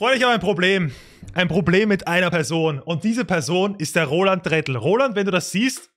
Freunde, ich habe ein Problem. Ein Problem mit einer Person. Und diese Person ist der Roland Drettel. Roland, wenn du das siehst,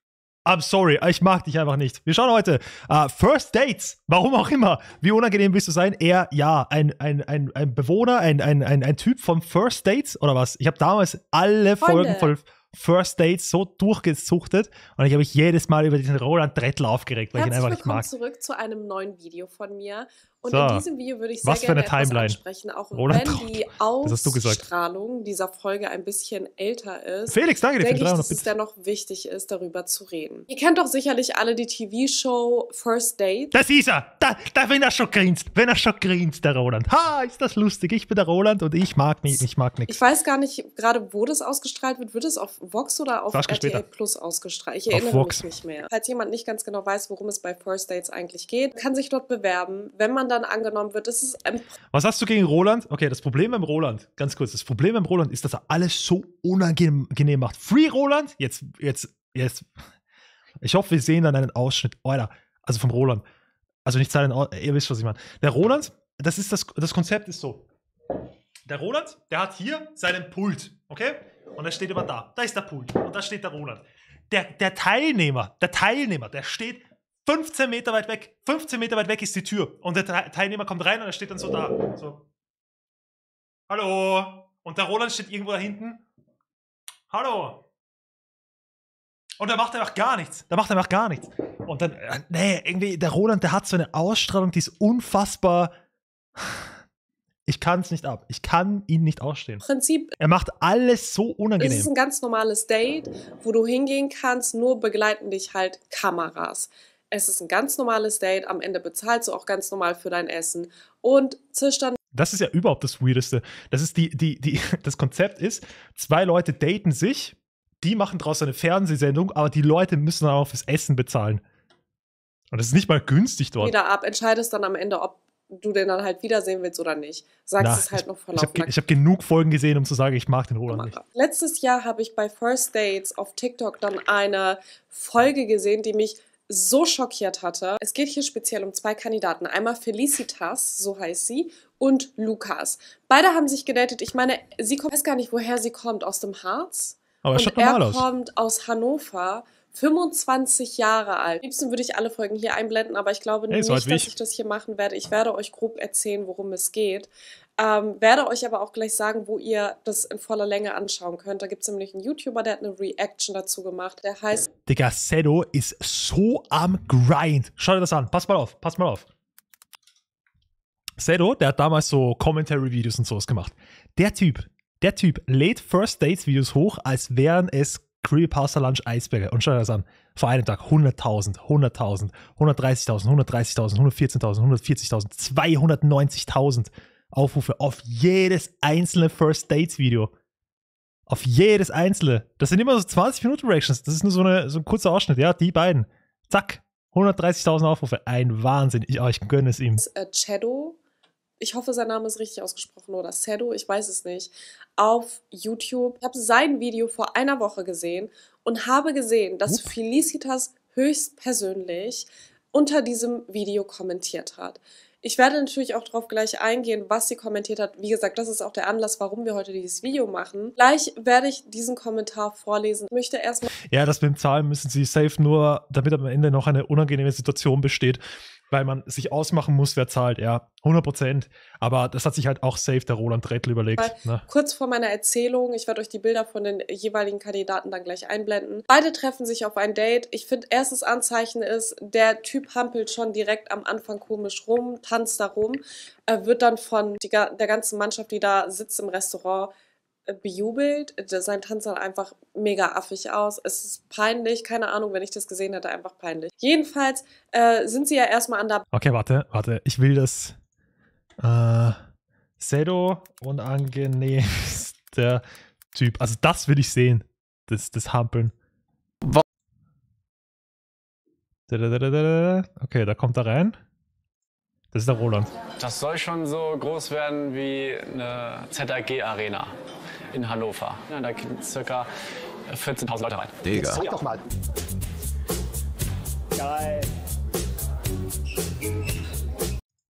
I'm sorry, ich mag dich einfach nicht. Wir schauen heute uh, First Dates, warum auch immer. Wie unangenehm willst du sein? Er, ja, ein, ein, ein, ein Bewohner, ein, ein, ein, ein Typ von First Dates oder was? Ich habe damals alle Freunde. Folgen von... First Dates so durchgesuchtet und ich habe mich jedes Mal über diesen Roland Drettel aufgeregt, weil Herzlich ich ihn einfach nicht mag. zurück zu einem neuen Video von mir. Und so. in diesem Video würde ich sehr Was gerne für eine ansprechen, auch Roland wenn die Ausstrahlung dieser Folge ein bisschen älter ist. Felix, danke dir für die 300 ich, dass bitte. es dennoch wichtig ist, darüber zu reden. Ihr kennt doch sicherlich alle die TV-Show First Date. Das ist er! Da, da, wenn er schon grinst, wenn er schon grinst, der Roland. Ha, ist das lustig. Ich bin der Roland und ich mag ich mag nichts. Ich weiß gar nicht gerade, wo das ausgestrahlt wird. Wird es auf Vox oder auf RTL später. Plus ausgestrahlt? Ich erinnere mich nicht mehr. Falls jemand nicht ganz genau weiß, worum es bei First Dates eigentlich geht, kann sich dort bewerben. Wenn man dann angenommen wird, ist es. Was hast du gegen Roland? Okay, das Problem beim Roland, ganz kurz, das Problem beim Roland ist, dass er alles so unangenehm macht. Free Roland? Jetzt, jetzt, jetzt. Ich hoffe, wir sehen dann einen Ausschnitt. Oh, Alter, also vom Roland. Also nicht seinen, oh, ihr wisst, was ich meine. Der Roland, das ist das, das Konzept ist so. Der Roland, der hat hier seinen Pult, okay? Und er steht immer da. Da ist der Pult. Und da steht der Roland. Der, der Teilnehmer, der Teilnehmer, der steht 15 Meter weit weg. 15 Meter weit weg ist die Tür. Und der Teilnehmer kommt rein und er steht dann so da. So. Hallo. Und der Roland steht irgendwo da hinten. Hallo. Und er macht einfach gar nichts. Da macht er einfach gar nichts. Und dann, äh, nee, irgendwie, der Roland, der hat so eine Ausstrahlung, die ist unfassbar. Ich kann es nicht ab. Ich kann ihn nicht ausstehen. Prinzip. Er macht alles so unangenehm. Es ist ein ganz normales Date, wo du hingehen kannst, nur begleiten dich halt Kameras. Es ist ein ganz normales Date. Am Ende bezahlst du auch ganz normal für dein Essen und zischt dann das ist ja überhaupt das Weirdeste. Das ist die, die, die, das Konzept ist, zwei Leute daten sich, die machen daraus eine Fernsehsendung, aber die Leute müssen dann auch fürs Essen bezahlen. Und das ist nicht mal günstig dort. Wieder ab, entscheidest dann am Ende, ob du den dann halt wiedersehen willst oder nicht. Sagst Na, es halt ich, noch vor Ich habe hab genug Folgen gesehen, um zu sagen, ich mag den Roland nicht. Letztes Jahr habe ich bei First Dates auf TikTok dann eine Folge gesehen, die mich so schockiert hatte. Es geht hier speziell um zwei Kandidaten. Einmal Felicitas, so heißt sie, und Lukas. Beide haben sich gedatet. Ich meine, sie kommt, weiß gar nicht, woher sie kommt, aus dem Harz. Aber er schaut normal er aus. kommt aus Hannover 25 Jahre alt. liebsten würde ich alle Folgen hier einblenden, aber ich glaube hey, nicht, dass ich. ich das hier machen werde. Ich werde euch grob erzählen, worum es geht. Ähm, werde euch aber auch gleich sagen, wo ihr das in voller Länge anschauen könnt. Da gibt es nämlich einen YouTuber, der hat eine Reaction dazu gemacht. Der heißt. Digga, Sedo ist so am Grind. Schau dir das an. Pass mal auf, pass mal auf. Sedo, der hat damals so Commentary-Videos und sowas gemacht. Der Typ, der Typ lädt First Dates-Videos hoch, als wären es Creepypasta Lunch Eisberge. Und schau dir das an. Vor einem Tag 100.000, 100.000, 130.000, 130.000, 114.000, 140.000, 290.000 Aufrufe auf jedes einzelne First Dates Video. Auf jedes einzelne. Das sind immer so 20 Minuten Reactions. Das ist nur so, eine, so ein kurzer Ausschnitt. Ja, die beiden. Zack. 130.000 Aufrufe. Ein Wahnsinn. Ich, oh, ich gönne es ihm. Äh, Shadow ich hoffe, sein Name ist richtig ausgesprochen oder Sedo, ich weiß es nicht, auf YouTube. Ich habe sein Video vor einer Woche gesehen und habe gesehen, dass Felicitas höchstpersönlich unter diesem Video kommentiert hat. Ich werde natürlich auch darauf gleich eingehen, was sie kommentiert hat. Wie gesagt, das ist auch der Anlass, warum wir heute dieses Video machen. Gleich werde ich diesen Kommentar vorlesen. Ich möchte erstmal. Ja, das mit dem Zahlen müssen sie safe nur, damit am Ende noch eine unangenehme Situation besteht, weil man sich ausmachen muss, wer zahlt. Ja, 100 Prozent. Aber das hat sich halt auch safe der Roland Drettl überlegt. Ne? Kurz vor meiner Erzählung, ich werde euch die Bilder von den jeweiligen Kandidaten dann gleich einblenden. Beide treffen sich auf ein Date. Ich finde, erstes Anzeichen ist, der Typ hampelt schon direkt am Anfang komisch rum, tanzt da rum, äh, wird dann von die, der ganzen Mannschaft, die da sitzt im Restaurant, äh, bejubelt. Sein Tanz sah einfach mega affig aus. Es ist peinlich, keine Ahnung, wenn ich das gesehen hätte, einfach peinlich. Jedenfalls äh, sind sie ja erstmal an der. Okay, warte, warte, ich will das. Äh, Sedo, unangenehmster Typ. Also, das will ich sehen, das, das Hampeln. Okay, da kommt er rein. Das ist der Roland. Das soll schon so groß werden wie eine ZAG-Arena in Hannover. Ja, da gehen circa 14.000 Leute rein. Digga. Zeig doch mal. Geil.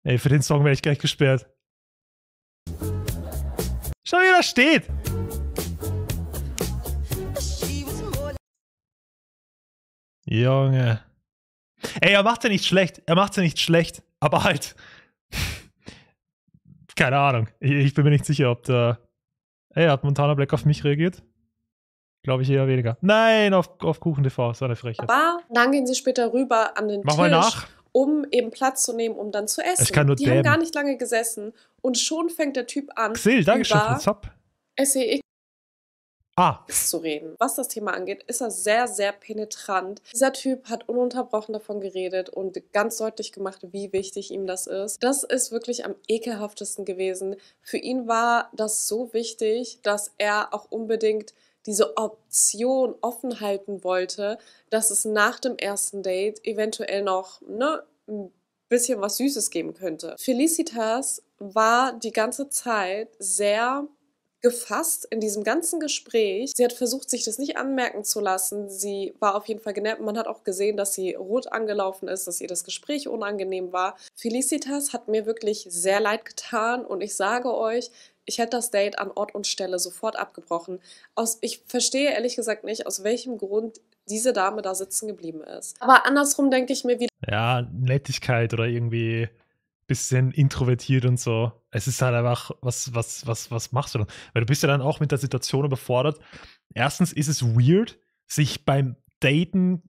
Ey, für den Song wäre ich gleich gesperrt. Schau, wie er da steht. Junge. Ey, er macht ja nicht schlecht. Er macht ja nicht schlecht. Aber halt. Keine Ahnung. Ich, ich, bin mir nicht sicher, ob da. Ey, hat Montana Black auf mich reagiert? Glaube ich eher weniger. Nein, auf, auf Kuchen TV. Das eine Frechheit. Aber dann gehen sie später rüber an den Mach Tisch. Mach mal nach um eben Platz zu nehmen, um dann zu essen. Ich kann nur die dämmen. haben gar nicht lange gesessen und schon fängt der Typ an. Xil, Dankeschön für den Sub. SEX Ah. zu reden. Was das Thema angeht, ist er sehr, sehr penetrant. Dieser Typ hat ununterbrochen davon geredet und ganz deutlich gemacht, wie wichtig ihm das ist. Das ist wirklich am ekelhaftesten gewesen. Für ihn war das so wichtig, dass er auch unbedingt diese Option offen halten wollte, dass es nach dem ersten Date eventuell noch ne, ein bisschen was Süßes geben könnte. Felicitas war die ganze Zeit sehr gefasst in diesem ganzen Gespräch. Sie hat versucht, sich das nicht anmerken zu lassen. Sie war auf jeden Fall genervt. Man hat auch gesehen, dass sie rot angelaufen ist, dass ihr das Gespräch unangenehm war. Felicitas hat mir wirklich sehr leid getan und ich sage euch, ich hätte das Date an Ort und Stelle sofort abgebrochen. Aus, ich verstehe ehrlich gesagt nicht, aus welchem Grund diese Dame da sitzen geblieben ist. Aber andersrum denke ich mir wieder. Ja, Nettigkeit oder irgendwie bisschen introvertiert und so. Es ist halt einfach, was, was, was, was machst du dann? Weil du bist ja dann auch mit der Situation überfordert. Erstens ist es weird, sich beim Daten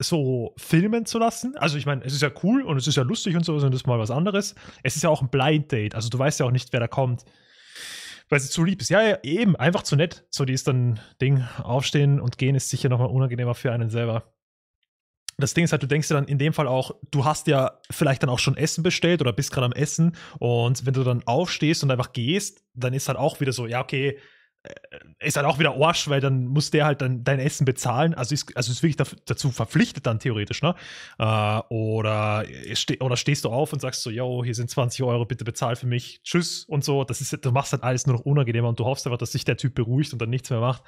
so filmen zu lassen. Also ich meine, es ist ja cool und es ist ja lustig und so, und das ist mal was anderes. Es ist ja auch ein Blind Date, also du weißt ja auch nicht, wer da kommt. Weil sie zu lieb ist. Ja, ja, eben, einfach zu nett. So, die ist dann Ding, aufstehen und gehen ist sicher nochmal unangenehmer für einen selber das Ding ist halt, du denkst dir dann in dem Fall auch, du hast ja vielleicht dann auch schon Essen bestellt oder bist gerade am Essen und wenn du dann aufstehst und einfach gehst, dann ist halt auch wieder so, ja, okay, äh, ist halt auch wieder Arsch, weil dann muss der halt dann dein Essen bezahlen. Also ist, also ist wirklich dazu verpflichtet dann theoretisch, ne? Äh, oder, oder stehst du auf und sagst so, yo, hier sind 20 Euro, bitte bezahl für mich, tschüss und so. Das ist, du machst halt alles nur noch unangenehmer und du hoffst einfach, dass sich der Typ beruhigt und dann nichts mehr macht.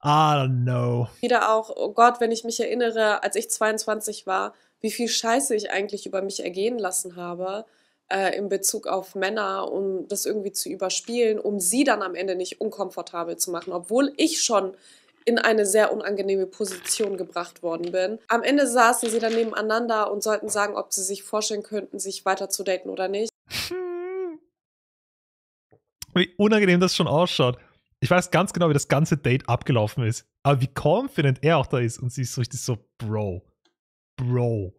I ah, don't know. Wieder auch, oh Gott, wenn ich mich erinnere, als ich 22 war, wie viel Scheiße ich eigentlich über mich ergehen lassen habe äh, in Bezug auf Männer, um das irgendwie zu überspielen, um sie dann am Ende nicht unkomfortabel zu machen, obwohl ich schon in eine sehr unangenehme Position gebracht worden bin. Am Ende saßen sie dann nebeneinander und sollten sagen, ob sie sich vorstellen könnten, sich weiter zu daten oder nicht. Wie unangenehm das schon ausschaut. Ich weiß ganz genau, wie das ganze Date abgelaufen ist. Aber wie confident er auch da ist und sie ist so richtig so, Bro. Bro.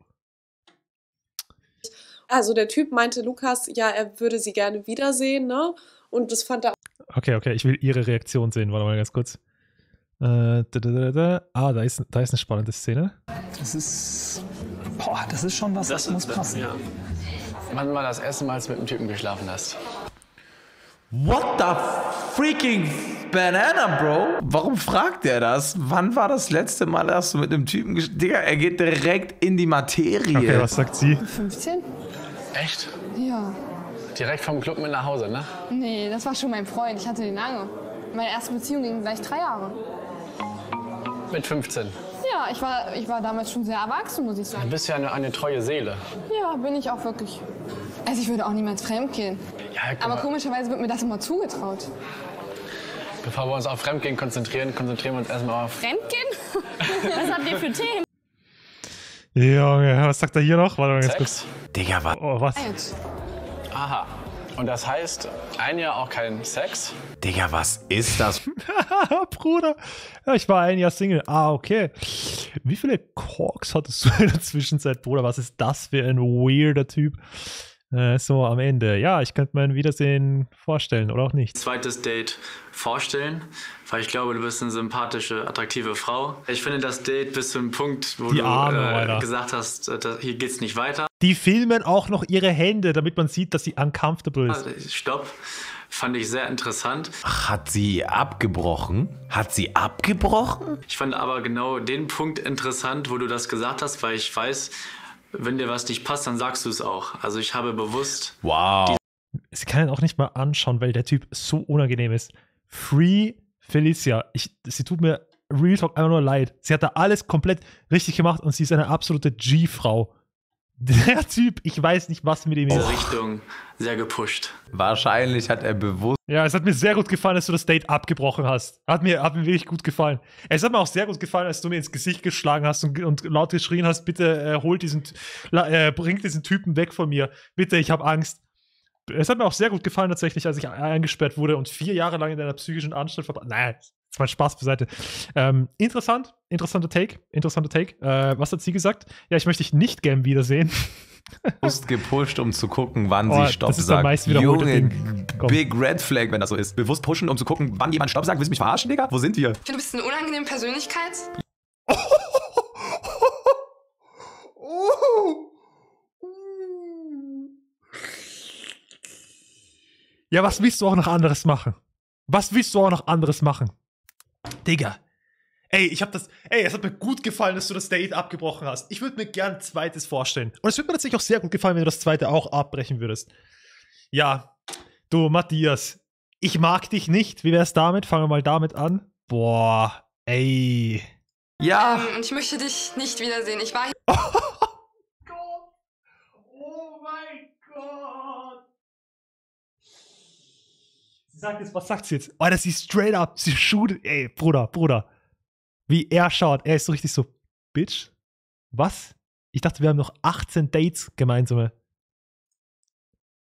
Also der Typ meinte Lukas, ja, er würde sie gerne wiedersehen, ne? Und das fand er. Okay, okay, ich will ihre Reaktion sehen. Warte mal ganz kurz. Äh, da, da, da, ah, da ist, da ist eine spannende Szene. Das ist. Boah, das ist schon was, das, das muss passen. Ja. Wann war das erste Mal, als du mit einem Typen geschlafen hast? What the freaking Banana, Bro? Warum fragt er das? Wann war das letzte Mal, dass du mit einem Typen... Digga, er geht direkt in die Materie. Okay, was sagt sie? 15. Echt? Ja. Direkt vom Club mit nach Hause, ne? Nee, das war schon mein Freund. Ich hatte den lange. Meine erste Beziehung ging gleich drei Jahre. Mit 15? Ja, ich war, ich war damals schon sehr erwachsen, muss ich sagen. Du bist ja eine, eine treue Seele. Ja, bin ich auch wirklich. Also ich würde auch niemals fremd gehen. Ja, Aber komischerweise wird mir das immer zugetraut. Bevor wir uns auf Fremdgehen konzentrieren, konzentrieren wir uns erstmal auf. Fremdgehen? was habt ihr für Themen? Junge, was sagt er hier noch? Warte mal ganz kurz. Digga, was? Oh, was? Aha. Und das heißt, ein Jahr auch kein Sex? Digga, was ist das? Bruder, ich war ein Jahr Single. Ah, okay. Wie viele Korks hattest du in der Zwischenzeit, Bruder? Was ist das für ein weirder Typ? äh, so am Ende. Ja, ich könnte mir ein Wiedersehen vorstellen oder auch nicht. Zweites Date vorstellen, weil ich glaube, du bist eine sympathische, attraktive Frau. Ich finde das Date bis zu einem Punkt, wo Die du äh, gesagt hast, äh, da, hier geht's nicht weiter. Die filmen auch noch ihre Hände, damit man sieht, dass sie uncomfortable ist. Ah, stopp fand ich sehr interessant. Ach, hat sie abgebrochen? Hat sie abgebrochen? Ich fand aber genau den Punkt interessant, wo du das gesagt hast, weil ich weiß, wenn dir was nicht passt, dann sagst du es auch. Also ich habe bewusst. Wow. Sie kann ihn auch nicht mal anschauen, weil der Typ so unangenehm ist. Free Felicia. Ich, sie tut mir Real Talk einfach nur leid. Sie hat da alles komplett richtig gemacht und sie ist eine absolute G-Frau. Der Typ, ich weiß nicht, was mit ihm ist. Diese Richtung sehr gepusht. Wahrscheinlich hat er bewusst. Ja, es hat mir sehr gut gefallen, dass du das Date abgebrochen hast. Hat mir, hat mir wirklich gut gefallen. Es hat mir auch sehr gut gefallen, als du mir ins Gesicht geschlagen hast und, und laut geschrien hast: bitte äh, holt diesen, äh, bringt diesen Typen weg von mir. Bitte, ich habe Angst. Es hat mir auch sehr gut gefallen, tatsächlich, als ich eingesperrt wurde und vier Jahre lang in einer psychischen Anstalt verbracht. Nein, Jetzt mal Spaß beiseite. Ähm, interessant, interessanter Take, interessanter Take. Äh, was hat sie gesagt? Ja, ich möchte dich nicht gern wiedersehen. Post gepusht, um zu gucken, wann oh, sie Stopp das ist sagt. Meist Junge, Big Red Flag, wenn das so ist. Bewusst pushen, um zu gucken, wann jemand Stopp sagt. Willst du mich verarschen, Digga? Wo sind wir? Du bist eine unangenehme Persönlichkeit. Oh. Oh. Ja, was willst du auch noch anderes machen? Was willst du auch noch anderes machen? Digga. Ey, ich hab das. Ey, es hat mir gut gefallen, dass du das Date abgebrochen hast. Ich würde mir gern ein zweites vorstellen. Und es würde mir tatsächlich auch sehr gut gefallen, wenn du das zweite auch abbrechen würdest. Ja, du Matthias, ich mag dich nicht. Wie wär's damit? Fangen wir mal damit an. Boah, ey. Ja. Und ich möchte dich nicht wiedersehen. Ich war. hier. Sie sagt jetzt, was sagt sie jetzt? Oh, das ist straight up, sie shootet, ey, Bruder, Bruder. Wie er schaut, er ist so richtig so, Bitch, was? Ich dachte, wir haben noch 18 Dates gemeinsame.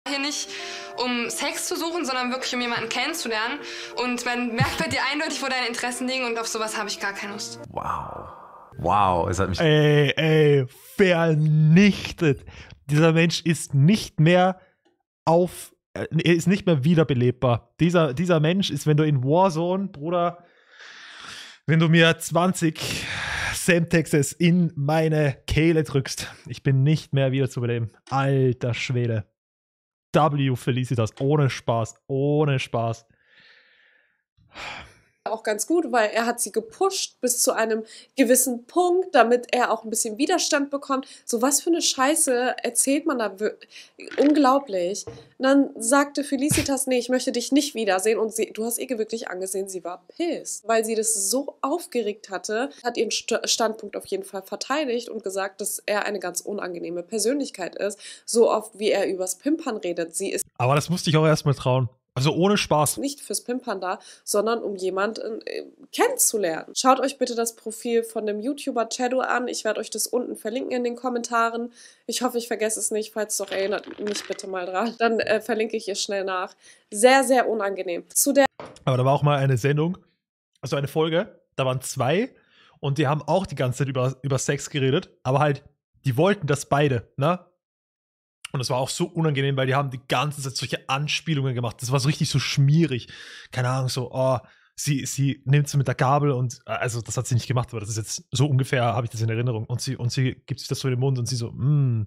Hier nicht um Sex zu suchen, sondern wirklich um jemanden kennenzulernen. Und man merkt bei dir eindeutig, wo deine Interessen liegen und auf sowas habe ich gar keine Lust. Wow. Wow, es hat mich. Ey, ey, vernichtet. Dieser Mensch ist nicht mehr auf äh, er ist nicht mehr wiederbelebbar. Dieser, dieser Mensch ist, wenn du in Warzone, Bruder, wenn du mir 20 Semtexes in meine Kehle drückst, ich bin nicht mehr wiederzubeleben. Alter Schwede. W Felicitas, ohne Spaß, ohne Spaß auch ganz gut, weil er hat sie gepusht bis zu einem gewissen Punkt, damit er auch ein bisschen Widerstand bekommt. So was für eine Scheiße erzählt man da unglaublich. Und dann sagte Felicitas, nee, ich möchte dich nicht wiedersehen und sie, du hast ihr wirklich angesehen, sie war pissed, weil sie das so aufgeregt hatte, hat ihren St Standpunkt auf jeden Fall verteidigt und gesagt, dass er eine ganz unangenehme Persönlichkeit ist, so oft wie er übers Pimpern redet. Sie ist Aber das musste ich auch erstmal trauen. Also ohne Spaß. Nicht fürs Pimpern da, sondern um jemanden äh, kennenzulernen. Schaut euch bitte das Profil von dem YouTuber Shadow an. Ich werde euch das unten verlinken in den Kommentaren. Ich hoffe, ich vergesse es nicht. Falls doch, erinnert mich bitte mal dran. Dann äh, verlinke ich ihr schnell nach. Sehr, sehr unangenehm. Zu der. Aber da war auch mal eine Sendung, also eine Folge. Da waren zwei und die haben auch die ganze Zeit über, über Sex geredet, aber halt, die wollten das beide, ne? Und das war auch so unangenehm, weil die haben die ganze Zeit solche Anspielungen gemacht. Das war so richtig so schmierig. Keine Ahnung, so, oh, sie, sie nimmt es mit der Gabel und, äh, also das hat sie nicht gemacht, aber das ist jetzt so ungefähr, habe ich das in Erinnerung. Und sie, und sie gibt sich das so in den Mund und sie so, mm,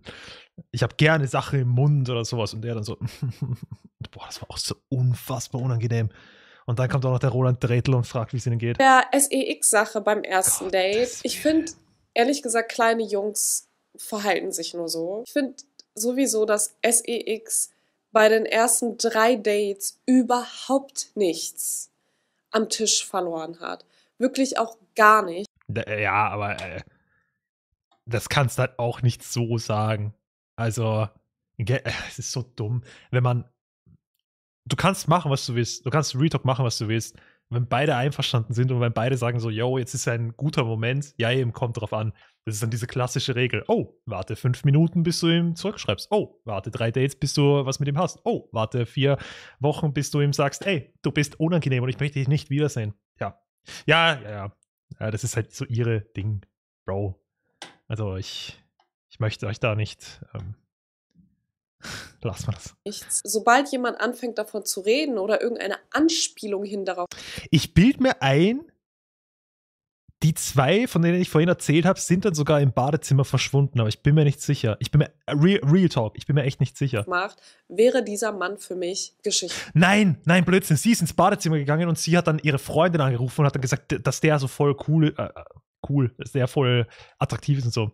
ich habe gerne Sachen im Mund oder sowas. Und er dann so, boah, das war auch so unfassbar unangenehm. Und dann kommt auch noch der Roland Dretel und fragt, wie es ihnen geht. Der SEX-Sache beim ersten Gott, Date. Ich finde, ehrlich gesagt, kleine Jungs verhalten sich nur so. Ich finde, sowieso das SEX bei den ersten drei Dates überhaupt nichts am Tisch verloren hat. Wirklich auch gar nicht. Äh, ja, aber äh, das kannst du halt auch nicht so sagen. Also, äh, es ist so dumm, wenn man. Du kannst machen, was du willst. Du kannst Retalk machen, was du willst. Wenn beide einverstanden sind und wenn beide sagen so, yo, jetzt ist ein guter Moment, ja, eben kommt drauf an. Das ist dann diese klassische Regel. Oh, warte fünf Minuten, bis du ihm zurückschreibst. Oh, warte drei Dates, bis du was mit ihm hast. Oh, warte vier Wochen, bis du ihm sagst, ey, du bist unangenehm und ich möchte dich nicht wiedersehen. Ja. Ja, ja, ja. ja das ist halt so ihre Ding, Bro. Also ich, ich möchte euch da nicht. Ähm, Lass mal das. Nichts. Sobald jemand anfängt davon zu reden oder irgendeine Anspielung hin darauf. Ich bild mir ein, die zwei, von denen ich vorhin erzählt habe, sind dann sogar im Badezimmer verschwunden, aber ich bin mir nicht sicher. Ich bin mir, äh, Real, Real Talk, ich bin mir echt nicht sicher. Macht, wäre dieser Mann für mich Geschichte. Nein, nein, Blödsinn. Sie ist ins Badezimmer gegangen und sie hat dann ihre Freundin angerufen und hat dann gesagt, dass der so voll cool, äh, äh cool, sehr voll attraktiv ist und so.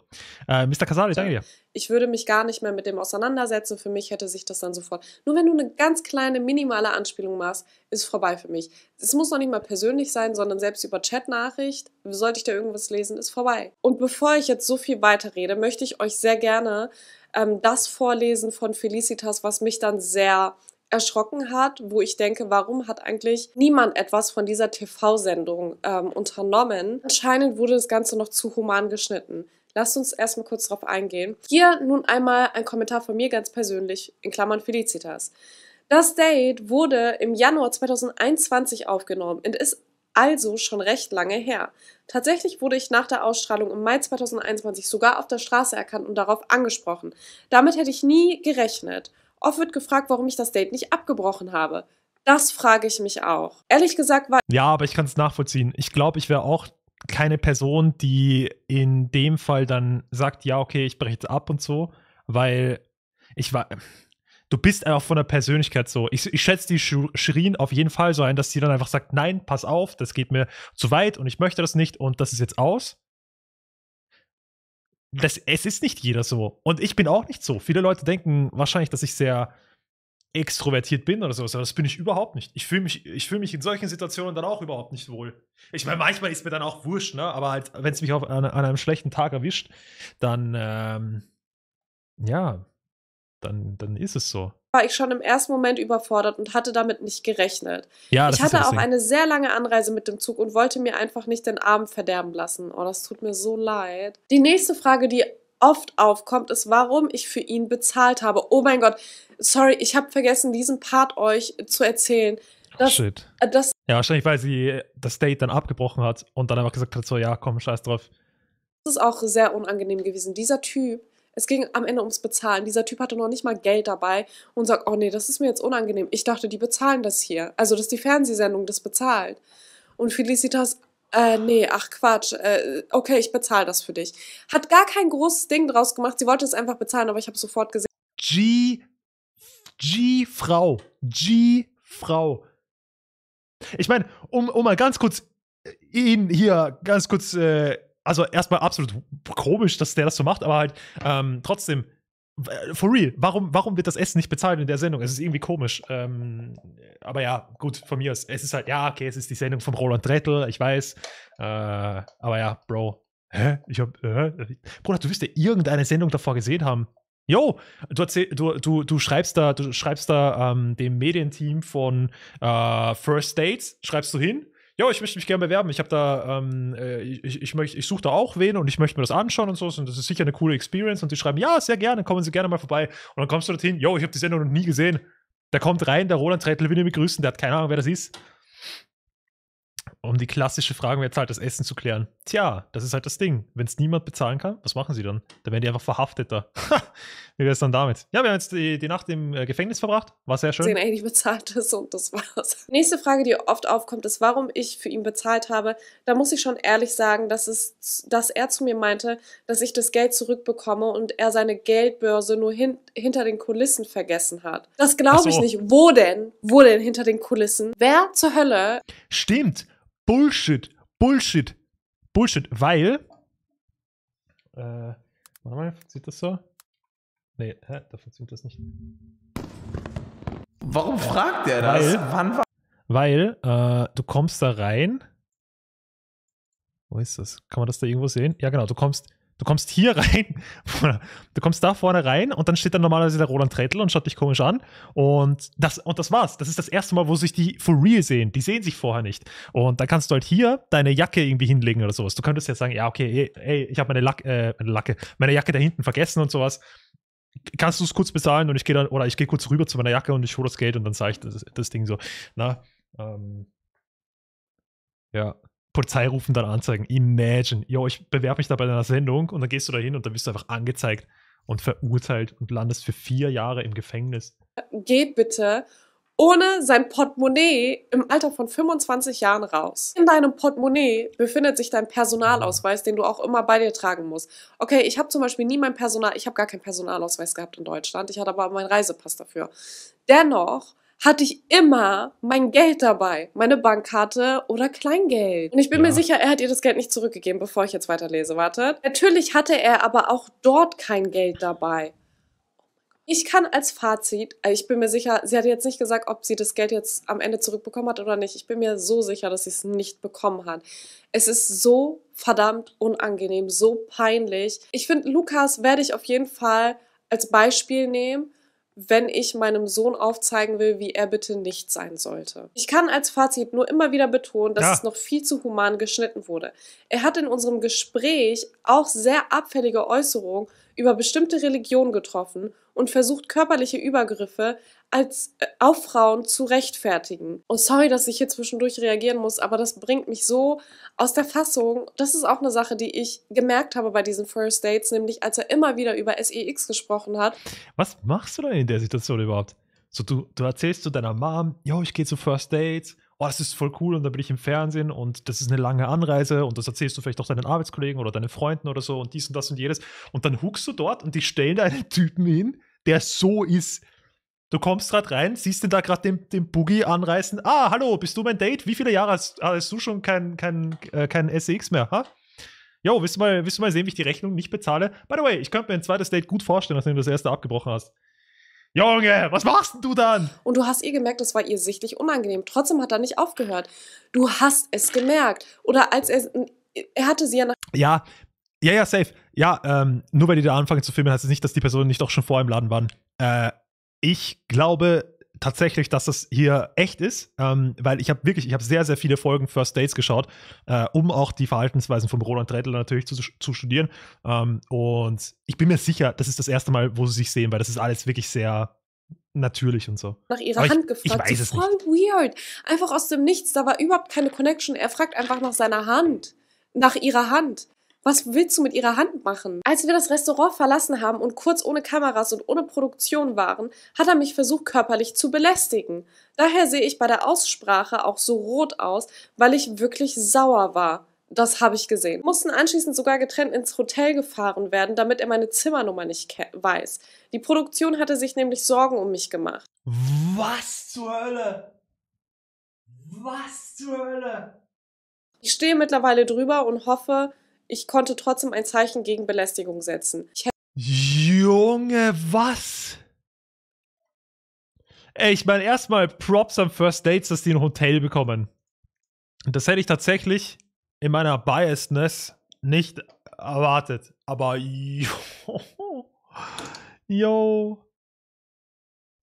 Äh, Mr. Casale, danke dir. Ich würde mich gar nicht mehr mit dem auseinandersetzen. Für mich hätte sich das dann sofort. Nur wenn du eine ganz kleine, minimale Anspielung machst, ist vorbei für mich. Es muss noch nicht mal persönlich sein, sondern selbst über Chatnachricht, sollte ich da irgendwas lesen, ist vorbei. Und bevor ich jetzt so viel weiter rede, möchte ich euch sehr gerne ähm, das vorlesen von Felicitas, was mich dann sehr erschrocken hat, wo ich denke, warum hat eigentlich niemand etwas von dieser TV-Sendung ähm, unternommen? Anscheinend wurde das Ganze noch zu human geschnitten. Lasst uns erstmal kurz darauf eingehen. Hier nun einmal ein Kommentar von mir ganz persönlich, in Klammern Felicitas. Das Date wurde im Januar 2021 aufgenommen und ist also schon recht lange her. Tatsächlich wurde ich nach der Ausstrahlung im Mai 2021 sogar auf der Straße erkannt und darauf angesprochen. Damit hätte ich nie gerechnet. Oft wird gefragt, warum ich das Date nicht abgebrochen habe. Das frage ich mich auch. Ehrlich gesagt war. Ja, aber ich kann es nachvollziehen. Ich glaube, ich wäre auch keine Person, die in dem Fall dann sagt, ja, okay, ich breche jetzt ab und so, weil ich war. Du bist einfach von der Persönlichkeit so. Ich, ich schätze die Shirin auf jeden Fall so ein, dass sie dann einfach sagt, nein, pass auf, das geht mir zu weit und ich möchte das nicht und das ist jetzt aus das, es ist nicht jeder so. Und ich bin auch nicht so. Viele Leute denken wahrscheinlich, dass ich sehr extrovertiert bin oder sowas, aber das bin ich überhaupt nicht. Ich fühle mich, fühl mich in solchen Situationen dann auch überhaupt nicht wohl. Ich meine, manchmal ist mir dann auch wurscht, ne? aber halt, wenn es mich auf, an, an, einem schlechten Tag erwischt, dann, ähm, ja, dann, dann ist es so war ich schon im ersten Moment überfordert und hatte damit nicht gerechnet. Ja, ich hatte auch eine sehr lange Anreise mit dem Zug und wollte mir einfach nicht den Arm verderben lassen. Oh, das tut mir so leid. Die nächste Frage, die oft aufkommt, ist, warum ich für ihn bezahlt habe. Oh mein Gott, sorry, ich habe vergessen, diesen Part euch zu erzählen. Das, shit. Äh, das ja, wahrscheinlich, weil sie äh, das Date dann abgebrochen hat und dann einfach gesagt hat, so, ja, komm, scheiß drauf. Das ist auch sehr unangenehm gewesen. Dieser Typ es ging am Ende ums Bezahlen. Dieser Typ hatte noch nicht mal Geld dabei und sagt, oh nee, das ist mir jetzt unangenehm. Ich dachte, die bezahlen das hier. Also, dass die Fernsehsendung das bezahlt. Und Felicitas, äh, nee, ach Quatsch, äh, okay, ich bezahle das für dich. Hat gar kein großes Ding draus gemacht. Sie wollte es einfach bezahlen, aber ich habe sofort gesehen. G. G-Frau. G-Frau. Ich meine, um, um mal ganz kurz äh, ihn hier ganz kurz äh, also erstmal absolut komisch, dass der das so macht, aber halt ähm, trotzdem, for real, warum, warum wird das Essen nicht bezahlt in der Sendung? Es ist irgendwie komisch. Ähm, aber ja, gut, von mir aus. Es ist halt, ja, okay, es ist die Sendung von Roland Drettel, ich weiß. Äh, aber ja, Bro. Hä? Ich hab, äh, Bruder, du wirst ja irgendeine Sendung davor gesehen haben. Jo, du, du, du, du schreibst da, du schreibst da ähm, dem Medienteam von äh, First Dates, schreibst du hin, ja, ich möchte mich gerne bewerben. Ich habe da, ähm, äh, ich, ich, möcht, ich suche da auch wen und ich möchte mir das anschauen und so. Und das ist sicher eine coole Experience. Und die schreiben, ja, sehr gerne, kommen Sie gerne mal vorbei. Und dann kommst du dorthin, jo, ich habe die Sendung noch nie gesehen. Da kommt rein, der Roland Trettel will ihn begrüßen, der hat keine Ahnung, wer das ist um die klassische Frage, wer zahlt das Essen, zu klären. Tja, das ist halt das Ding. Wenn es niemand bezahlen kann, was machen sie dann? Dann werden die einfach verhafteter. Wie wäre es dann damit? Ja, wir haben jetzt die, die Nacht im äh, Gefängnis verbracht. War sehr schön. Sie eigentlich bezahlt ist und das war's. Nächste Frage, die oft aufkommt, ist, warum ich für ihn bezahlt habe. Da muss ich schon ehrlich sagen, dass, es, dass er zu mir meinte, dass ich das Geld zurückbekomme und er seine Geldbörse nur hin, hinter den Kulissen vergessen hat. Das glaube so. ich nicht. Wo denn? Wo denn hinter den Kulissen? Wer zur Hölle? Stimmt. Bullshit. Bullshit. Bullshit, weil. Äh, warte mal, funktioniert das so? Nee, hä, da funktioniert das nicht. Warum fragt er das? Weil, Wann war weil äh, du kommst da rein. Wo ist das? Kann man das da irgendwo sehen? Ja, genau. Du kommst Du kommst hier rein, du kommst da vorne rein und dann steht dann normalerweise der Roland Trettel und schaut dich komisch an. Und das, und das war's. Das ist das erste Mal, wo sich die for real sehen. Die sehen sich vorher nicht. Und dann kannst du halt hier deine Jacke irgendwie hinlegen oder sowas. Du könntest jetzt sagen, ja, okay, ey, ich habe meine, äh, meine Lacke, meine Jacke da hinten vergessen und sowas kannst du es kurz bezahlen und ich gehe dann, oder ich gehe kurz rüber zu meiner Jacke und ich hole das Geld und dann zeige ich das, das Ding so. Na, ähm, ja. Polizei rufen, dann anzeigen. Imagine. Ja, ich bewerbe mich da bei deiner Sendung und dann gehst du da hin und dann wirst du einfach angezeigt und verurteilt und landest für vier Jahre im Gefängnis. Geht bitte ohne sein Portemonnaie im Alter von 25 Jahren raus. In deinem Portemonnaie befindet sich dein Personalausweis, den du auch immer bei dir tragen musst. Okay, ich habe zum Beispiel nie mein Personal, ich habe gar keinen Personalausweis gehabt in Deutschland, ich hatte aber meinen Reisepass dafür. Dennoch hatte ich immer mein Geld dabei, meine Bankkarte oder Kleingeld. Und ich bin ja. mir sicher, er hat ihr das Geld nicht zurückgegeben, bevor ich jetzt weiterlese. Wartet. Natürlich hatte er aber auch dort kein Geld dabei. Ich kann als Fazit, äh, ich bin mir sicher, sie hat jetzt nicht gesagt, ob sie das Geld jetzt am Ende zurückbekommen hat oder nicht. Ich bin mir so sicher, dass sie es nicht bekommen hat. Es ist so verdammt unangenehm, so peinlich. Ich finde, Lukas werde ich auf jeden Fall als Beispiel nehmen wenn ich meinem Sohn aufzeigen will, wie er bitte nicht sein sollte. Ich kann als Fazit nur immer wieder betonen, dass ja. es noch viel zu human geschnitten wurde. Er hat in unserem Gespräch auch sehr abfällige Äußerungen über bestimmte Religionen getroffen und versucht körperliche Übergriffe als äh, auf Frauen zu rechtfertigen. Und sorry, dass ich hier zwischendurch reagieren muss, aber das bringt mich so aus der Fassung. Das ist auch eine Sache, die ich gemerkt habe bei diesen First Dates, nämlich als er immer wieder über SEX gesprochen hat. Was machst du denn in der Situation überhaupt? So, du, du erzählst zu deiner Mom, yo, ich gehe zu First Dates oh, das ist voll cool und dann bin ich im Fernsehen und das ist eine lange Anreise und das erzählst du vielleicht auch deinen Arbeitskollegen oder deinen Freunden oder so und dies und das und jedes. Und dann huckst du dort und die stellen da einen Typen hin, der so ist. Du kommst gerade rein, siehst den da gerade den, den Boogie anreißen. Ah, hallo, bist du mein Date? Wie viele Jahre hast, hast du schon kein, kein, äh, kein SEX mehr? Ha? Jo, willst du, mal, willst du mal sehen, wie ich die Rechnung nicht bezahle? By the way, ich könnte mir ein zweites Date gut vorstellen, nachdem du das erste abgebrochen hast. Junge, was machst denn du dann? Und du hast ihr eh gemerkt, das war ihr sichtlich unangenehm. Trotzdem hat er nicht aufgehört. Du hast es gemerkt. Oder als er, er hatte sie ja nach. Ja, ja, ja, safe. Ja, ähm, nur weil die da anfangen zu filmen, heißt es das nicht, dass die Personen nicht auch schon vorher im Laden waren. Äh, ich glaube, tatsächlich, dass es hier echt ist, ähm, weil ich habe wirklich, ich habe sehr, sehr viele Folgen First Dates geschaut, äh, um auch die Verhaltensweisen von Roland Trettler natürlich zu, zu studieren. Ähm, und ich bin mir sicher, das ist das erste Mal, wo sie sich sehen, weil das ist alles wirklich sehr natürlich und so. Nach ihrer ich, Hand gefragt. Ich weiß es voll nicht. weird. Einfach aus dem Nichts. Da war überhaupt keine Connection. Er fragt einfach nach seiner Hand. Nach ihrer Hand. Was willst du mit ihrer Hand machen? Als wir das Restaurant verlassen haben und kurz ohne Kameras und ohne Produktion waren, hat er mich versucht, körperlich zu belästigen. Daher sehe ich bei der Aussprache auch so rot aus, weil ich wirklich sauer war. Das habe ich gesehen. Mussten anschließend sogar getrennt ins Hotel gefahren werden, damit er meine Zimmernummer nicht weiß. Die Produktion hatte sich nämlich Sorgen um mich gemacht. Was zur Hölle? Was zur Hölle? Ich stehe mittlerweile drüber und hoffe, ich konnte trotzdem ein Zeichen gegen Belästigung setzen. Junge, was? Ey, ich meine, erstmal Props am First Dates, dass die ein Hotel bekommen. Das hätte ich tatsächlich in meiner Biasness nicht erwartet. Aber yo. yo.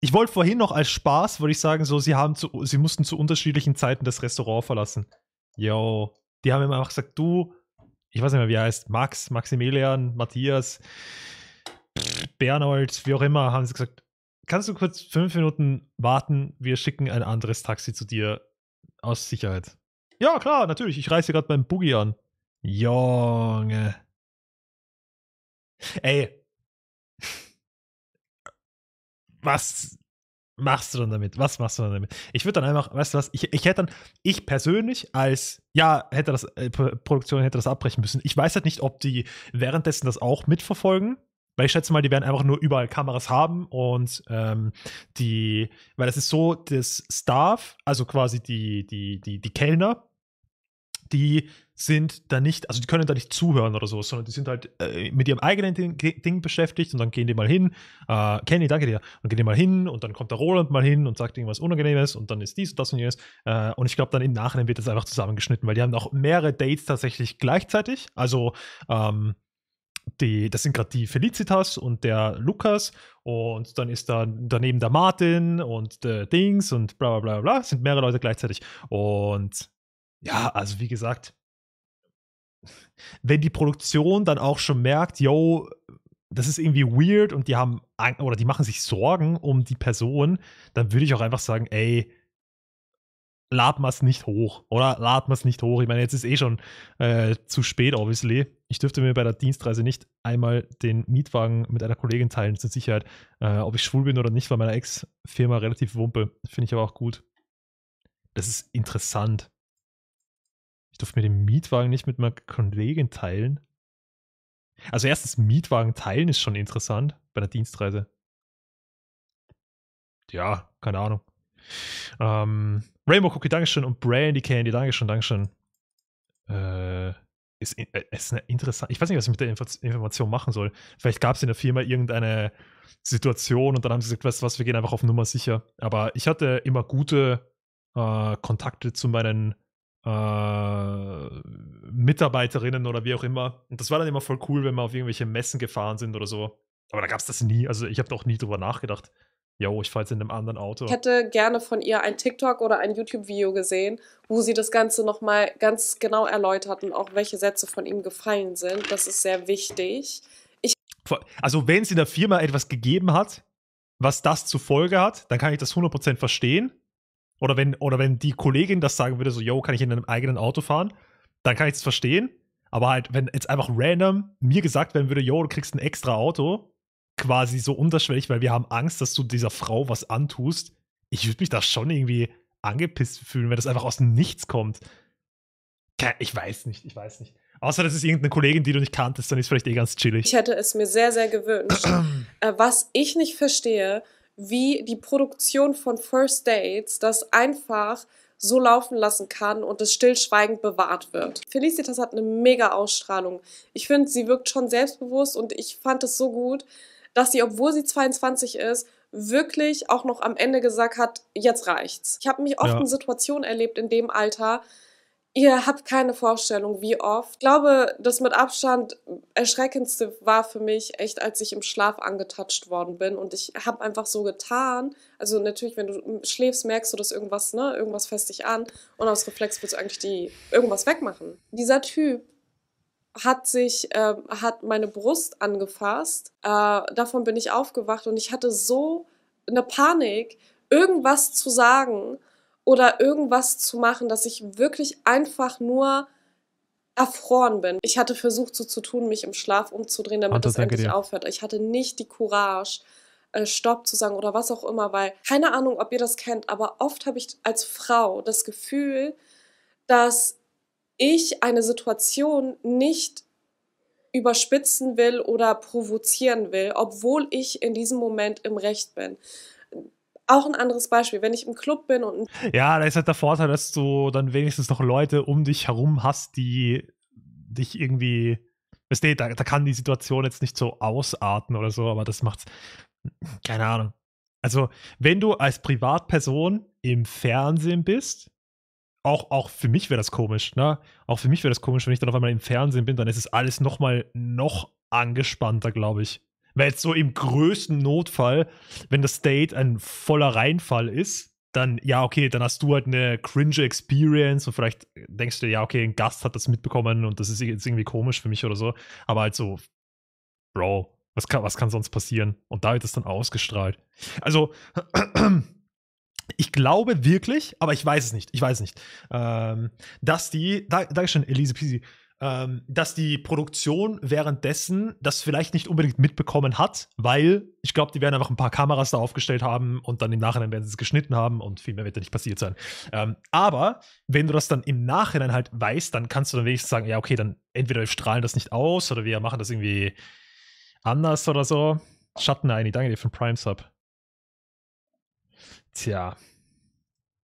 Ich wollte vorhin noch als Spaß, würde ich sagen, so, sie, haben zu, sie mussten zu unterschiedlichen Zeiten das Restaurant verlassen. Yo. Die haben immer einfach gesagt, du, ich weiß nicht mehr, wie er heißt, Max, Maximilian, Matthias, Bernold, wie auch immer, haben sie gesagt, kannst du kurz fünf Minuten warten, wir schicken ein anderes Taxi zu dir aus Sicherheit. Ja, klar, natürlich, ich reise gerade beim Boogie an. Junge. Ey. Was machst du dann damit? Was machst du dann damit? Ich würde dann einfach, weißt du was, ich, ich hätte dann, ich persönlich als, ja, hätte das, äh, Produktion hätte das abbrechen müssen. Ich weiß halt nicht, ob die währenddessen das auch mitverfolgen. Weil ich schätze mal, die werden einfach nur überall Kameras haben und ähm, die, weil das ist so, das Staff, also quasi die, die, die, die Kellner, die sind da nicht, also die können da nicht zuhören oder so, sondern die sind halt äh, mit ihrem eigenen Ding, Ding, beschäftigt und dann gehen die mal hin, äh, Kenny, danke dir, und gehen die mal hin und dann kommt der Roland mal hin und sagt irgendwas Unangenehmes und dann ist dies und das und jenes äh, und ich glaube dann im Nachhinein wird das einfach zusammengeschnitten, weil die haben auch mehrere Dates tatsächlich gleichzeitig, also ähm, die, das sind gerade die Felicitas und der Lukas und dann ist da daneben der Martin und der Dings und bla bla bla bla, sind mehrere Leute gleichzeitig und ja, also wie gesagt, wenn die Produktion dann auch schon merkt, yo, das ist irgendwie weird und die haben oder die machen sich Sorgen um die Person, dann würde ich auch einfach sagen, ey, laden wir es nicht hoch. Oder laden wir es nicht hoch. Ich meine, jetzt ist eh schon äh, zu spät, obviously. Ich dürfte mir bei der Dienstreise nicht einmal den Mietwagen mit einer Kollegin teilen, zur Sicherheit. Äh, ob ich schwul bin oder nicht, weil meiner Ex-Firma relativ wumpe. Finde ich aber auch gut. Das ist interessant. Ich durfte mir den Mietwagen nicht mit meiner Kollegin teilen. Also erstens, Mietwagen teilen ist schon interessant bei einer Dienstreise. Ja, keine Ahnung. Ähm, Rainbow Cookie, Dankeschön. Und Brandy Candy, Dankeschön, Dankeschön. Äh, ist, äh, ist eine interessante. Ich weiß nicht, was ich mit der Info Information machen soll. Vielleicht gab es in der Firma irgendeine Situation und dann haben sie gesagt, weißt du was, wir gehen einfach auf Nummer sicher. Aber ich hatte immer gute äh, Kontakte zu meinen äh, Mitarbeiterinnen oder wie auch immer. Und das war dann immer voll cool, wenn wir auf irgendwelche Messen gefahren sind oder so. Aber da gab es das nie. Also ich habe doch nie drüber nachgedacht. Jo, ich fahre jetzt in einem anderen Auto. Ich hätte gerne von ihr ein TikTok oder ein YouTube-Video gesehen, wo sie das Ganze nochmal ganz genau erläutert und auch welche Sätze von ihm gefallen sind. Das ist sehr wichtig. Ich also, wenn sie der Firma etwas gegeben hat, was das zur Folge hat, dann kann ich das 100% verstehen. Oder wenn, oder wenn die Kollegin das sagen würde, so, yo, kann ich in einem eigenen Auto fahren, dann kann ich es verstehen. Aber halt, wenn jetzt einfach random mir gesagt werden würde, yo, du kriegst ein extra Auto, quasi so unterschwellig, weil wir haben Angst, dass du dieser Frau was antust, ich würde mich da schon irgendwie angepisst fühlen, wenn das einfach aus dem Nichts kommt. Ich weiß nicht, ich weiß nicht. Außer das ist irgendeine Kollegin, die du nicht kanntest, dann ist vielleicht eh ganz chillig. Ich hätte es mir sehr, sehr gewünscht. Äh, was ich nicht verstehe, wie die Produktion von First Dates das einfach so laufen lassen kann und es stillschweigend bewahrt wird. Felicitas hat eine mega Ausstrahlung. Ich finde, sie wirkt schon selbstbewusst und ich fand es so gut, dass sie, obwohl sie 22 ist, wirklich auch noch am Ende gesagt hat, jetzt reicht's. Ich habe mich oft ja. in Situationen erlebt in dem Alter, Ihr habt keine Vorstellung, wie oft. Ich glaube, das mit Abstand erschreckendste war für mich echt, als ich im Schlaf angetatscht worden bin. Und ich habe einfach so getan. Also natürlich, wenn du schläfst, merkst du, dass irgendwas, ne, irgendwas fest dich an. Und aus Reflex willst du eigentlich die irgendwas wegmachen. Dieser Typ hat sich, äh, hat meine Brust angefasst. Äh, davon bin ich aufgewacht und ich hatte so eine Panik, irgendwas zu sagen oder irgendwas zu machen, dass ich wirklich einfach nur erfroren bin. Ich hatte versucht, so zu tun, mich im Schlaf umzudrehen, damit ah, es das endlich dir. aufhört. Ich hatte nicht die Courage, äh, Stopp zu sagen oder was auch immer, weil keine Ahnung, ob ihr das kennt, aber oft habe ich als Frau das Gefühl, dass ich eine Situation nicht überspitzen will oder provozieren will, obwohl ich in diesem Moment im Recht bin auch ein anderes Beispiel, wenn ich im Club bin und. Ja, da ist halt der Vorteil, dass du dann wenigstens noch Leute um dich herum hast, die dich irgendwie. Weißt du, da, da kann die Situation jetzt nicht so ausarten oder so, aber das macht's. Keine Ahnung. Also, wenn du als Privatperson im Fernsehen bist, auch, auch für mich wäre das komisch, ne? Auch für mich wäre das komisch, wenn ich dann auf einmal im Fernsehen bin, dann ist es alles nochmal noch angespannter, glaube ich. Weil jetzt so im größten Notfall, wenn das State ein voller Reinfall ist, dann, ja, okay, dann hast du halt eine cringe Experience und vielleicht denkst du, ja, okay, ein Gast hat das mitbekommen und das ist jetzt irgendwie komisch für mich oder so. Aber halt so, Bro, was kann, was kann sonst passieren? Und da wird das dann ausgestrahlt. Also, ich glaube wirklich, aber ich weiß es nicht, ich weiß es nicht, ähm, dass die, da, Dankeschön, Elise Pisi, ähm, dass die Produktion währenddessen das vielleicht nicht unbedingt mitbekommen hat, weil ich glaube, die werden einfach ein paar Kameras da aufgestellt haben und dann im Nachhinein werden sie es geschnitten haben und viel mehr wird da nicht passiert sein. Ähm, aber wenn du das dann im Nachhinein halt weißt, dann kannst du dann wenigstens sagen, ja, okay, dann entweder wir strahlen das nicht aus oder wir machen das irgendwie anders oder so. Schatten eigentlich, danke dir für den Prime Sub. Tja,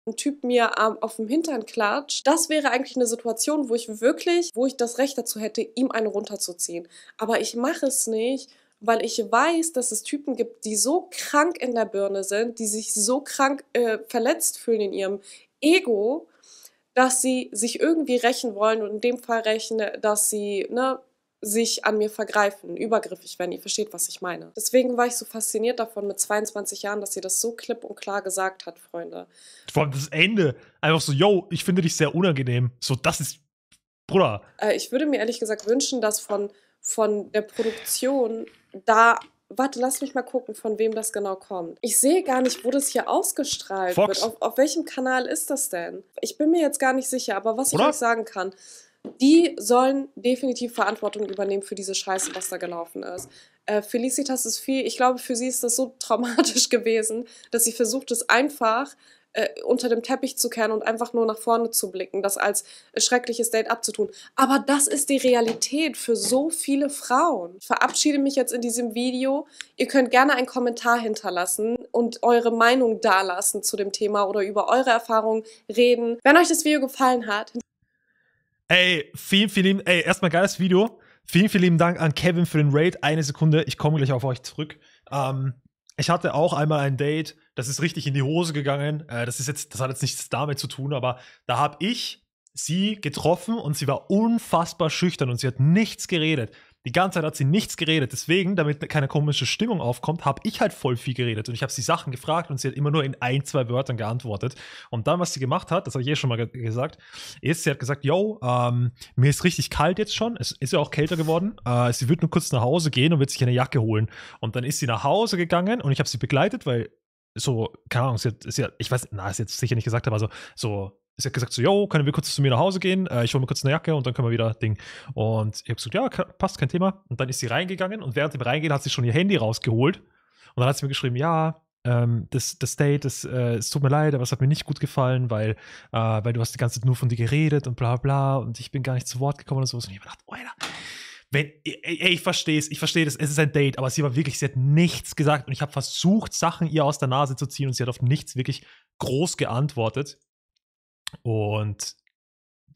ein Typ mir ähm, auf dem Hintern klatscht, das wäre eigentlich eine Situation, wo ich wirklich, wo ich das Recht dazu hätte, ihm eine runterzuziehen. Aber ich mache es nicht, weil ich weiß, dass es Typen gibt, die so krank in der Birne sind, die sich so krank äh, verletzt fühlen in ihrem Ego, dass sie sich irgendwie rächen wollen und in dem Fall rächen, dass sie ne, sich an mir vergreifen, übergriffig werden. Ihr versteht, was ich meine. Deswegen war ich so fasziniert davon mit 22 Jahren, dass sie das so klipp und klar gesagt hat, Freunde. Vor allem das Ende. Einfach so, yo, ich finde dich sehr unangenehm. So, das ist. Bruder. Äh, ich würde mir ehrlich gesagt wünschen, dass von, von der Produktion da warte, lass mich mal gucken, von wem das genau kommt. Ich sehe gar nicht, wo das hier ausgestrahlt Fox. wird. Auf, auf, welchem Kanal ist das denn? Ich bin mir jetzt gar nicht sicher, aber was Oder? ich euch sagen kann, die sollen definitiv Verantwortung übernehmen für diese Scheiße, was da gelaufen ist. Äh, Felicitas ist viel, ich glaube, für sie ist das so traumatisch gewesen, dass sie versucht es einfach äh, unter dem Teppich zu kehren und einfach nur nach vorne zu blicken, das als schreckliches Date abzutun. Aber das ist die Realität für so viele Frauen. Ich verabschiede mich jetzt in diesem Video. Ihr könnt gerne einen Kommentar hinterlassen und eure Meinung dalassen zu dem Thema oder über eure Erfahrungen reden. Wenn euch das Video gefallen hat, Ey, vielen, vielen ey, erstmal geiles Video. Vielen, vielen lieben Dank an Kevin für den Raid. Eine Sekunde, ich komme gleich auf euch zurück. Ähm, ich hatte auch einmal ein Date, das ist richtig in die Hose gegangen. Äh, das ist jetzt, das hat jetzt nichts damit zu tun, aber da habe ich sie getroffen und sie war unfassbar schüchtern und sie hat nichts geredet. Die ganze Zeit hat sie nichts geredet. Deswegen, damit keine komische Stimmung aufkommt, habe ich halt voll viel geredet. Und ich habe sie Sachen gefragt und sie hat immer nur in ein, zwei Wörtern geantwortet. Und dann, was sie gemacht hat, das habe ich eh schon mal ge gesagt, ist, sie hat gesagt, yo, ähm, mir ist richtig kalt jetzt schon. Es ist ja auch kälter geworden. Äh, sie wird nur kurz nach Hause gehen und wird sich eine Jacke holen. Und dann ist sie nach Hause gegangen und ich habe sie begleitet, weil so, keine Ahnung, sie hat, sie hat ich weiß, na, sie hat es sicher nicht gesagt, aber so, so sie hat gesagt so, yo, können wir kurz zu mir nach Hause gehen? Äh, ich hole mir kurz eine Jacke und dann können wir wieder Ding. Und ich habe gesagt, ja, passt, kein Thema. Und dann ist sie reingegangen und während dem Reingehen hat sie schon ihr Handy rausgeholt. Und dann hat sie mir geschrieben, ja, ähm, das, das Date, das, äh, es tut mir leid, aber es hat mir nicht gut gefallen, weil, äh, weil du hast die ganze Zeit nur von dir geredet und bla bla und ich bin gar nicht zu Wort gekommen und sowas. Und ich habe gedacht, Alter, wenn, ey, ich verstehe es, ich verstehe das, es ist ein Date, aber sie war wirklich, sie hat nichts gesagt und ich habe versucht, Sachen ihr aus der Nase zu ziehen und sie hat auf nichts wirklich groß geantwortet. Und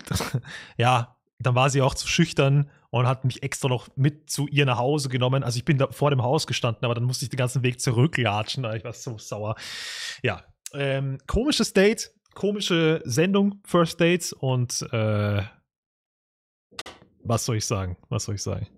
ja, dann war sie auch zu schüchtern und hat mich extra noch mit zu ihr nach Hause genommen. Also ich bin da vor dem Haus gestanden, aber dann musste ich den ganzen Weg zurücklatschen. Ich war so sauer. Ja, ähm, komisches Date, komische Sendung, First Dates und äh, was soll ich sagen? Was soll ich sagen?